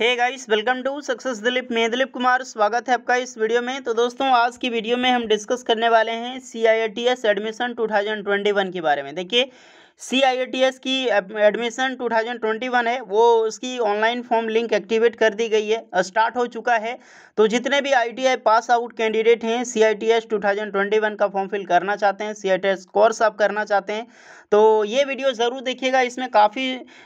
hey guys welcome to success Dilip मैं दिलीप कुमार स्वागत है आपका इस वीडियो में तो दोस्तों आज की वीडियो में हम डिस्कस करने वाले हैं सी आई एडमिशन 2021 के बारे में देखिए C I A T S की एडमिशन 2021 है वो उसकी ऑनलाइन फॉर्म लिंक एक्टिवेट कर दी गई है स्टार्ट हो चुका है तो जितने भी I T I pass out candidate हैं C I T S two का फॉर्म फिल करना चाहते हैं C I T S course आप करना चाहते हैं तो ये वीडियो ज़रूर देखिएगा इसमें काफ़ी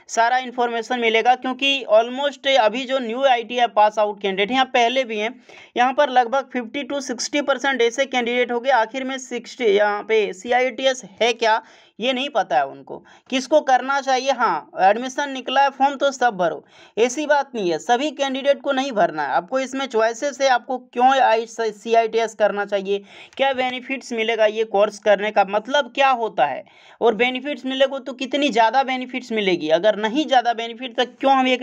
सारा इन्फॉर्मेशन मिलेगा क्योंकि ऑलमोस्ट अभी जो new I T I pass out candidate हैं यहाँ पहले भी हैं यहाँ पर लगभग फिफ्टी टू सिक्सटी परसेंट ऐसे कैंडिडेट हो गए आखिर में सिक्सटी यहाँ पे सी आई टी एस है क्या ये नहीं पता है उनको किसको करना चाहिए हाँ एडमिशन निकला है फॉर्म तो सब भरो ऐसी बात नहीं है सभी कैंडिडेट को नहीं भरना है आपको इसमें च्वाइसेस है आपको क्यों आई सी आई टी एस करना चाहिए क्या बेनिफिट्स मिलेगा ये कोर्स करने का मतलब क्या होता है और बेनिफिट्स मिलेगा तो कितनी ज़्यादा बेनिफिट्स मिलेगी अगर नहीं ज़्यादा बेनिफिट तो क्यों हम एक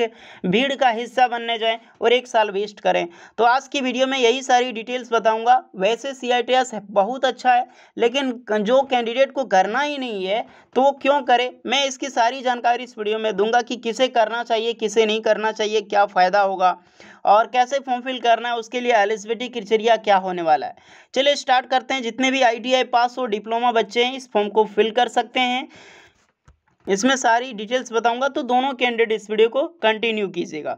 भीड़ का हिस्सा बनने जाएँ और एक साल वेस्ट करें तो आज की वीडियो में यही सारी डिटेल्स बताऊँगा वैसे सी आई टी एस बहुत अच्छा है लेकिन जो कैंडिडेट को करना ही नहीं रही है तो वो क्यों करे मैं इसकी सारी जानकारी इस वीडियो में दूंगा कि किसे करना चाहिए किसे नहीं करना चाहिए क्या फ़ायदा होगा और कैसे फॉर्म फिल करना है उसके लिए एलिजिबिलिटी क्रिटेरिया क्या होने वाला है चलिए स्टार्ट करते हैं जितने भी आई पास हो डिप्लोमा बच्चे हैं इस फॉर्म को फिल कर सकते हैं इसमें सारी डिटेल्स बताऊंगा तो दोनों कैंडिडेट इस वीडियो को कंटिन्यू कीजिएगा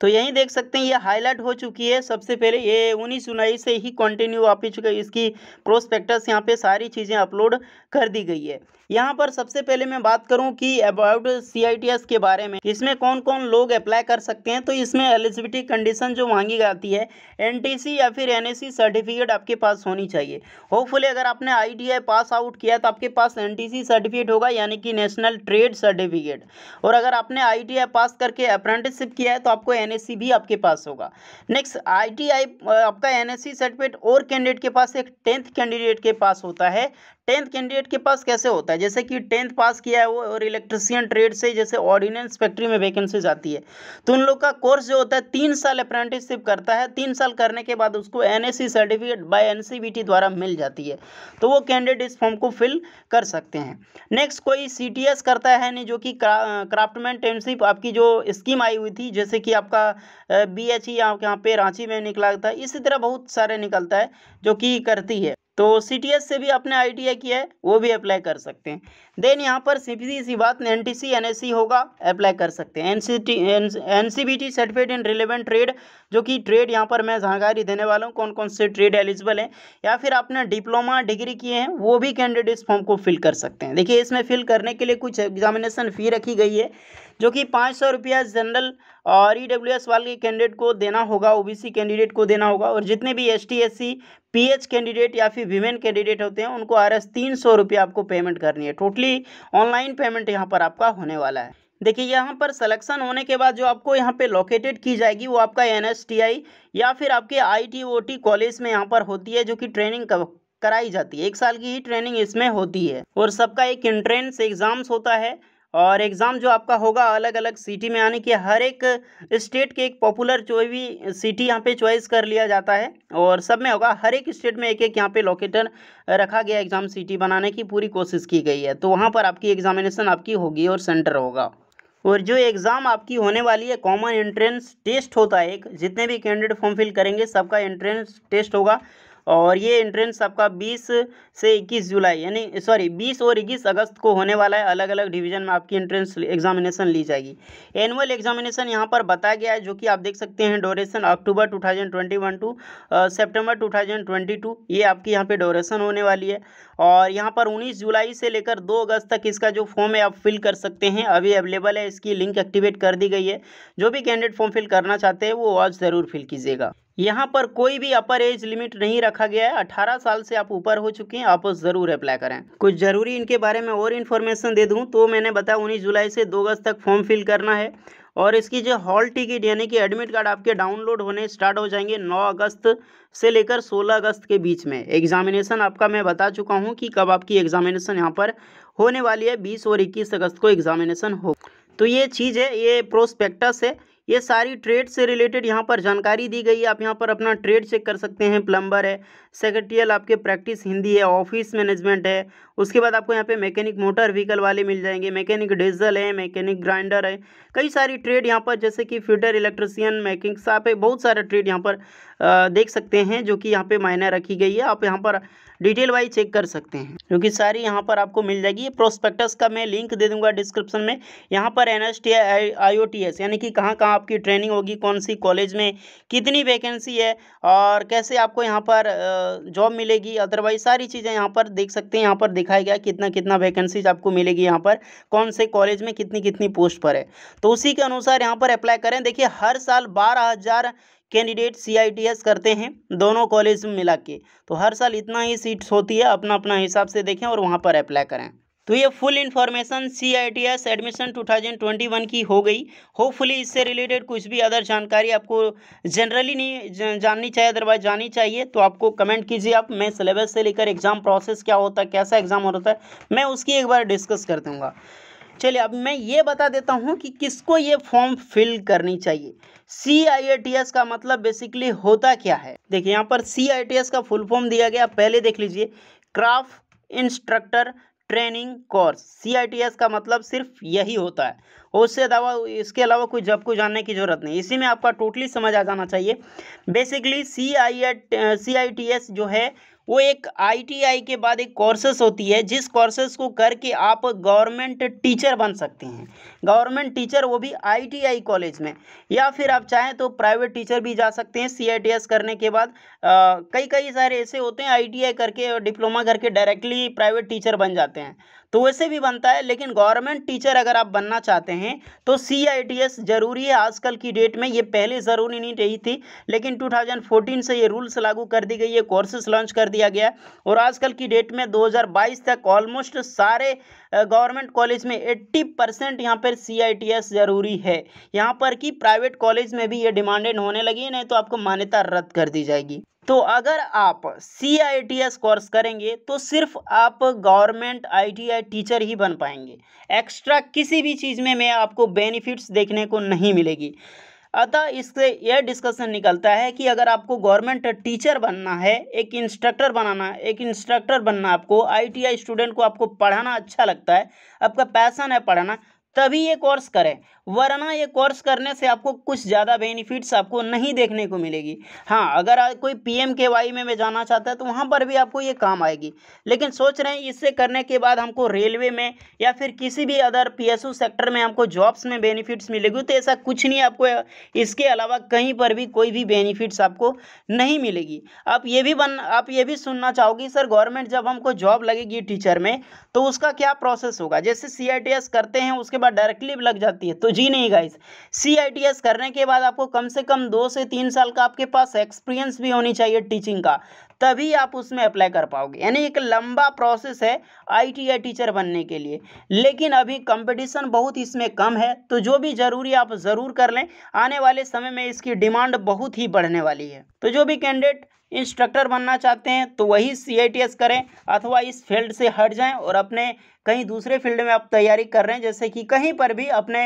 तो यही देख सकते हैं ये हाईलाइट हो चुकी है सबसे पहले ये उन्नीस उन्नीस से ही कंटिन्यू आप चुके इसकी प्रोस्पेक्टस यहाँ पे सारी चीज़ें अपलोड कर दी गई है यहाँ पर सबसे पहले मैं बात करूँ कि अबाउट सी के बारे में इसमें कौन कौन लोग अप्लाई कर सकते हैं तो इसमें एलिजिबिलिटी कंडीशन जो मांगी जाती है एन या फिर एन सर्टिफिकेट आपके पास होनी चाहिए होपफुली अगर आपने आई पास आउट किया तो आपके पास एन सर्टिफिकेट होगा यानी कि नेशनल ट्रेड सर्टिफिकेट और अगर आपने आई पास करके अप्रेंटिसशिप किया है तो आपको एनएससी भी आपके पास होगा नेक्स्ट आईटीआई आपका एनएससी सर्टिफिकेट और कैंडिडेट के पास एक टेंथ कैंडिडेट के पास होता है टेंथ कैंडिडेट के पास कैसे होता है जैसे कि टेंथ पास किया है वो और इलेक्ट्रिसियन ट्रेड से जैसे ऑर्डिनेंस फैक्ट्री में वैकेंसीज आती है तो उन लोग का कोर्स जो होता है तीन साल अप्रेंटिसशिप करता है तीन साल करने के बाद उसको एन सर्टिफिकेट बाय एन द्वारा मिल जाती है तो वो कैंडिडेट इस फॉर्म को फिल कर सकते हैं नेक्स्ट कोई सी करता है नहीं जो कि क्राफ्टमैन टेमशिप आपकी जो स्कीम आई हुई थी जैसे कि आपका बी एच यहाँ पे रांची में निकला था इसी तरह बहुत सारे निकलता है जो कि करती है तो सी से भी आपने आई किया है वो भी अप्लाई कर सकते हैं देन यहाँ पर सीधी सी बात N T C N S C होगा अप्लाई कर सकते हैं N C T N C B T certificate in relevant trade जो कि ट्रेड यहाँ पर मैं जानकारी देने वाला हूँ कौन कौन से ट्रेड एलिजिबल हैं या फिर आपने डिप्लोमा डिग्री किए हैं वो भी कैंडिडेट इस फॉर्म को फिल कर सकते हैं देखिए इसमें फिल करने के लिए कुछ एग्जामिनेशन फ़ी रखी गई है जो कि पाँच सौ रुपया जनरल और ई डब्ल्यू एस वाले कैंडिडेट को देना होगा ओ बी सी कैंडिडेट को देना होगा और जितने भी S T S C P H candidate या फिर विमेन कैंडिडेट होते हैं उनको आर एस तीन सौ रुपया आपको पेमेंट करनी है टोटली ऑनलाइन पेमेंट यहाँ पर आपका होने वाला है देखिए यहाँ पर सिलेक्शन होने के बाद जो आपको यहाँ पे लोकेटेड की जाएगी वो आपका आई या फिर आपके टी कॉलेज में यहाँ पर होती है जो कि ट्रेनिंग कराई जाती है एक साल की ही ट्रेनिंग इसमें होती है और सबका एक एंट्रेंस एग्जाम्स होता है और एग्ज़ाम जो आपका होगा अलग अलग सिटी में यानी कि हर एक स्टेट के एक पॉपुलर जो भी सिटी यहाँ पे चॉइस कर लिया जाता है और सब में होगा हर एक स्टेट में एक एक यहाँ पे लोकेटर रखा गया एग्ज़ाम सिटी बनाने की पूरी कोशिश की गई है तो वहाँ पर आपकी एग्ज़ामिनेशन आपकी होगी और सेंटर होगा और जो एग्ज़ाम आपकी होने वाली है कॉमन एंट्रेंस टेस्ट होता है एक जितने भी कैंडिडेट फॉर्म फिल करेंगे सबका एंट्रेंस टेस्ट होगा और ये एंट्रेंस आपका बीस से इक्कीस जुलाई यानी सॉरी बीस और इक्कीस अगस्त को होने वाला है अलग अलग डिवीजन में आपकी एंट्रेंस एग्जामिनेशन ली जाएगी एनुअल एग्जामिनेशन यहाँ पर बताया गया है जो कि आप देख सकते हैं duration October two thousand twenty one to September two thousand twenty two ये आपकी यहाँ पर डोरेशन होने वाली है और यहाँ पर उन्नीस जुलाई से लेकर दो अगस्त तक इसका जो फॉर्म है आप फिल कर सकते हैं अभी अवेलेबल है इसकी लिंक एक्टिवेट कर दी गई है जो भी कैंडिडेट फॉर्म फिल करना चाहते हैं वो आज ज़रूर फिल कीजिएगा यहाँ पर कोई भी अपर एज लिमिट नहीं रखा गया है अठारह साल से आप ऊपर हो चुके हैं आप ज़रूर अप्लाई करें कुछ ज़रूरी इनके बारे में और इन्फॉर्मेशन दे दूँ तो मैंने बताया उन्नीस जुलाई से दो अगस्त तक फॉर्म फिल करना है और इसकी जो हॉल टिकट यानी कि एडमिट कार्ड आपके डाउनलोड होने स्टार्ट हो जाएंगे 9 अगस्त से लेकर 16 अगस्त के बीच में एग्जामिनेशन आपका मैं बता चुका हूँ कि कब आपकी एग्जामिनेशन यहाँ पर होने वाली है 20 और 21 अगस्त को एग्जामिनेशन हो तो ये चीज़ है ये प्रोस्पेक्टस है ये सारी ट्रेड से रिलेटेड यहाँ पर जानकारी दी गई है आप यहाँ पर अपना ट्रेड चेक कर सकते हैं प्लम्बर है सेक्रेटरियल आपके प्रैक्टिस हिंदी है ऑफिस मैनेजमेंट है उसके बाद आपको यहाँ पे मैकेनिक मोटर व्हीकल वाले मिल जाएंगे मैकेनिक डीजल है मैकेनिक ग्राइंडर है कई सारी ट्रेड यहाँ पर जैसे कि फिटर इलेक्ट्रिसियन मैकेनिक साफ है बहुत सारा ट्रेड यहाँ पर देख सकते हैं जो कि यहाँ पे मायने रखी गई है आप यहाँ पर डिटेल वाइज चेक कर सकते हैं क्योंकि सारी यहाँ पर आपको मिल जाएगी ये प्रोस्पेक्टस का मैं लिंक दे दूंगा डिस्क्रिप्शन में यहाँ पर N S T I O T S यानी कि कहाँ कहाँ आपकी ट्रेनिंग होगी कौन सी कॉलेज में कितनी वैकेंसी है और कैसे आपको यहाँ पर जॉब मिलेगी अदरवाइज सारी चीज़ें यहाँ पर देख सकते हैं यहाँ पर देख दिखाया गया कितना कितना वैकेंसीज आपको मिलेगी यहाँ पर कौन से कॉलेज में कितनी कितनी पोस्ट पर है तो उसी के अनुसार यहाँ पर अप्लाई करें देखिए हर साल बारह हज़ार कैंडिडेट सी करते हैं दोनों कॉलेज में मिला के तो हर साल इतना ही सीट्स होती है अपना अपना हिसाब से देखें और वहाँ पर अप्लाई करें तो ये full information C I T S admission two thousand twenty one की हो गई होपफुली इससे रिलेटेड कुछ भी अदर जानकारी आपको जनरली नहीं जाननी चाहिए अदरवाइज जानी चाहिए तो आपको कमेंट कीजिए आप मैं सिलेबस से लेकर एग्ज़ाम प्रोसेस क्या होता है कैसा एग्ज़ाम होता है मैं उसकी एक बार डिस्कस कर दूँगा चलिए अब मैं ये बता देता हूँ कि किसको ये फॉर्म फिल करनी चाहिए सी आई ए टी एस का मतलब बेसिकली होता क्या है देखिए यहाँ पर सी आई टी एस का फुल फॉर्म दिया गया पहले देख लीजिए craft instructor training course C का मतलब सिर्फ यही होता है और उससे अलावा इसके अलावा कोई जब को जानने की ज़रूरत नहीं इसी में आपका टोटली समझ आ जाना चाहिए basically C I C I T S जो है वो एक आईटीआई के बाद एक कोर्सेस होती है जिस कोर्सेस को करके आप गवर्नमेंट टीचर बन सकते हैं गवर्नमेंट टीचर वो भी आईटीआई कॉलेज में या फिर आप चाहें तो प्राइवेट टीचर भी जा सकते हैं सीआईटीएस करने के बाद कई कई सारे ऐसे होते हैं आईटीआई करके डिप्लोमा करके डायरेक्टली प्राइवेट टीचर बन जाते हैं तो वैसे भी बनता है लेकिन गवर्नमेंट टीचर अगर आप बनना चाहते हैं तो सी जरूरी है आजकल की डेट में ये पहले ज़रूरी नहीं रही थी लेकिन 2014 से ये रूल्स लागू कर दी गई है कोर्सेस लॉन्च कर दिया गया और आजकल की डेट में 2022 तक ऑलमोस्ट सारे गवर्नमेंट कॉलेज में एट्टी परसेंट यहाँ पर सी ज़रूरी है यहाँ पर कि प्राइवेट कॉलेज में भी ये डिमांडेड होने लगी है नहीं तो आपको मान्यता रद्द कर दी जाएगी तो अगर आप C I T S course करेंगे तो सिर्फ आप government I T I teacher ही बन पाएंगे एक्स्ट्रा किसी भी चीज़ में मैं आपको बेनिफिट्स देखने को नहीं मिलेगी अतः इससे यह डिस्कशन निकलता है कि अगर आपको गवर्नमेंट टीचर बनना है एक इंस्ट्रक्टर बनाना है एक इंस्ट्रक्टर बनना आपको आईटीआई स्टूडेंट को आपको पढ़ाना अच्छा लगता है आपका पैसन है पढ़ाना तभी ये कोर्स करें वरना ये कोर्स करने से आपको कुछ ज़्यादा बेनिफिट्स आपको नहीं देखने को मिलेगी हाँ अगर कोई पी एम के वाई में, जाना चाहता है तो वहाँ पर भी आपको ये काम आएगी लेकिन सोच रहे हैं इससे करने के बाद हमको रेलवे में या फिर किसी भी अदर यू सेक्टर में हमको जॉब्स में बेनिफिट्स मिलेगी तो ऐसा कुछ नहीं आपको इसके अलावा कहीं पर भी कोई भी बेनिफिट्स आपको नहीं मिलेगी आप ये भी बन आप ये भी सुनना चाहोगी सर गवर्नमेंट जब हमको जॉब लगेगी टीचर में तो उसका क्या प्रोसेस होगा जैसे सी करते हैं उसके बाद डायरेक्टली लग जाती है तो जी नहीं गाइस सी करने के बाद आपको कम से कम दो से तीन साल का आपके पास एक्सपीरियंस भी होनी चाहिए टीचिंग का तभी आप उसमें अप्लाई कर पाओगे यानी एक लंबा प्रोसेस है आईटीआई टीचर बनने के लिए लेकिन अभी कंपटीशन बहुत इसमें कम है तो जो भी ज़रूरी आप ज़रूर कर लें आने वाले समय में इसकी डिमांड बहुत ही बढ़ने वाली है तो जो भी कैंडिडेट इंस्ट्रक्टर बनना चाहते हैं तो वही सी करें अथवा इस फील्ड से हट जाएँ और अपने कहीं दूसरे फील्ड में आप तैयारी कर रहे हैं जैसे कि कहीं पर भी अपने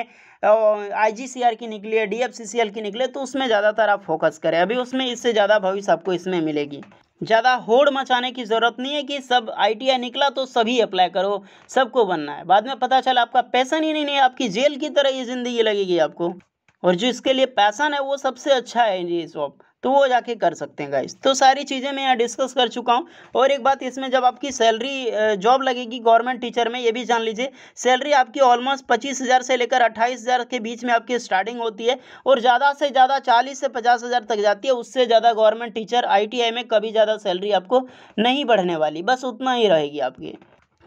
आईजीसीआर की निकली है डीएफसीसीएल की निकले तो उसमें ज़्यादातर आप फोकस करें अभी उसमें इससे ज़्यादा भविष्य आपको इसमें मिलेगी ज़्यादा होड़ मचाने की ज़रूरत नहीं है कि सब आईटीआई निकला तो सभी अप्लाई करो सबको बनना है बाद में पता चला आपका पैसन ही नहीं है आपकी जेल की तरह ये ज़िंदगी लगेगी आपको और जो इसके लिए पैसन है वो सबसे अच्छा है ये जॉब तो वो जाके कर सकते हैं गाइस तो सारी चीज़ें मैं यहाँ डिस्कस कर चुका हूँ और एक बात इसमें जब आपकी सैलरी जॉब लगेगी गवर्नमेंट टीचर में ये भी जान लीजिए सैलरी आपकी ऑलमोस्ट पच्चीस हज़ार से लेकर अट्ठाईस हज़ार के बीच में आपकी स्टार्टिंग होती है और ज़्यादा से ज़्यादा चालीस से पचास हज़ार तक जाती है उससे ज़्यादा गवर्नमेंट टीचर आई में कभी ज़्यादा सैलरी आपको नहीं बढ़ने वाली बस उतना ही रहेगी आपकी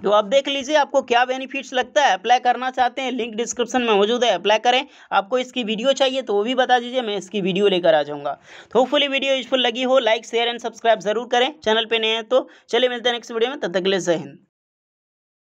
तो आप देख लीजिए आपको क्या बेनिफिट्स लगता है अप्लाई करना चाहते हैं लिंक डिस्क्रिप्शन में मौजूद है अप्लाई करें आपको इसकी वीडियो चाहिए तो वो भी बता दीजिए मैं इसकी वीडियो लेकर आ जाऊँगा तो होपफुली वीडियो यूजफुल लगी हो लाइक शेयर एंड सब्सक्राइब जरूर करें चैनल पर नए हैं तो चलिए मिलते हैं नेक्स्ट वीडियो में तब तक ले जय हिंद